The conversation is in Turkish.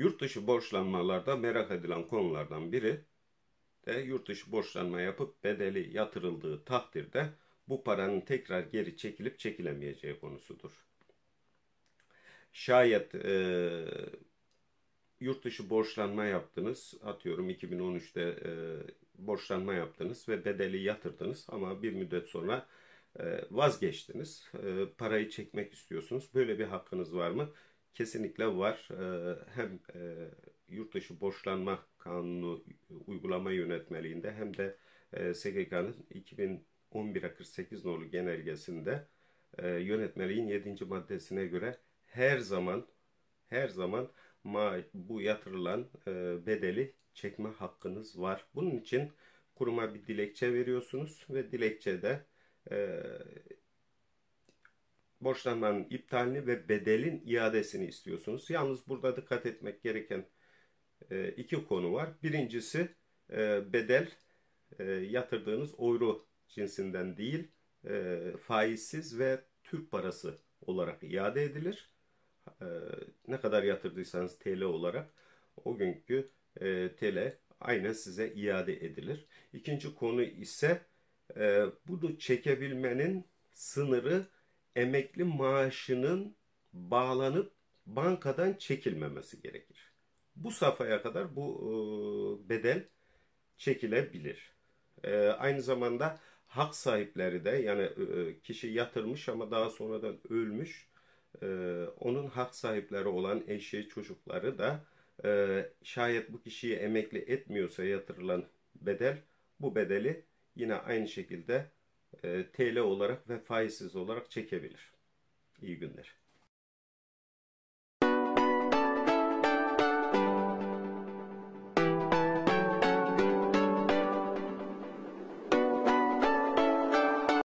Yurt dışı borçlanmalarda merak edilen konulardan biri de yurt dışı borçlanma yapıp bedeli yatırıldığı takdirde bu paranın tekrar geri çekilip çekilemeyeceği konusudur. Şayet e, yurt dışı borçlanma yaptınız, atıyorum 2013'te e, borçlanma yaptınız ve bedeli yatırdınız ama bir müddet sonra e, vazgeçtiniz, e, parayı çekmek istiyorsunuz. Böyle bir hakkınız var mı? kesinlikle var. Ee, hem e, yurtdışı borçlanma kanunu uygulama yönetmeliğinde hem de SGK'nın 2011 48 nolu genelgesinde e, yönetmeliğin 7. maddesine göre her zaman her zaman bu yatırılan e, bedeli çekme hakkınız var. Bunun için kuruma bir dilekçe veriyorsunuz ve dilekçede borçlanmanın iptalini ve bedelin iadesini istiyorsunuz. Yalnız burada dikkat etmek gereken e, iki konu var. Birincisi e, bedel e, yatırdığınız euro cinsinden değil faizsiz ve Türk parası olarak iade edilir. Ne kadar yatırdıysanız TL olarak o günkü TL aynen size iade edilir. İkinci konu ise bunu çekebilmenin sınırı emekli maaşının bağlanıp bankadan çekilmemesi gerekir. Bu safhaya kadar bu e, bedel çekilebilir. E, aynı zamanda hak sahipleri de yani e, kişi yatırmış ama daha sonradan ölmüş onun hak sahipleri olan eşi çocukları da şayet bu kişiyi emekli etmiyorsa yatırılan bedel bu bedeli yine aynı şekilde e, TL olarak ve faizsiz olarak çekebilir. İyi günler.